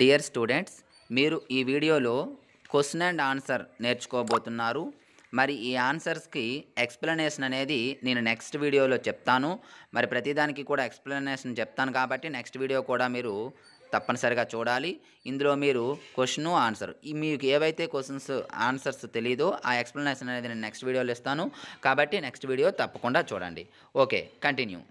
dear students మీరు ఈ వీడియోలో క్వశ్చన్ అండ్ ఆన్సర్ నేర్చుకోబోతున్నారు మరి ఈ ఆన్సర్స్కి ఎక్స్ప్లెనేషన్ అనేది నేను నెక్స్ట్ వీడియోలో చెప్తాను మరి ప్రతిదానికి కూడా ఎక్స్ప్లెనేషన్ చెప్తాను కాబట్టి నెక్స్ట్ వీడియో కూడా మీరు తప్పనిసరిగా చూడాలి ఇందులో మీరు క్వశ్చన్ ఆన్సర్ మీకు ఏవైతే క్వశ్చన్స్ ఆన్సర్స్ తెలీదో ఆ ఎక్స్ప్లెనేషన్ అనేది నేను నెక్స్ట్ వీడియోలో ఇస్తాను కాబట్టి నెక్స్ట్ వీడియో తప్పకుండా చూడండి ఓకే కంటిన్యూ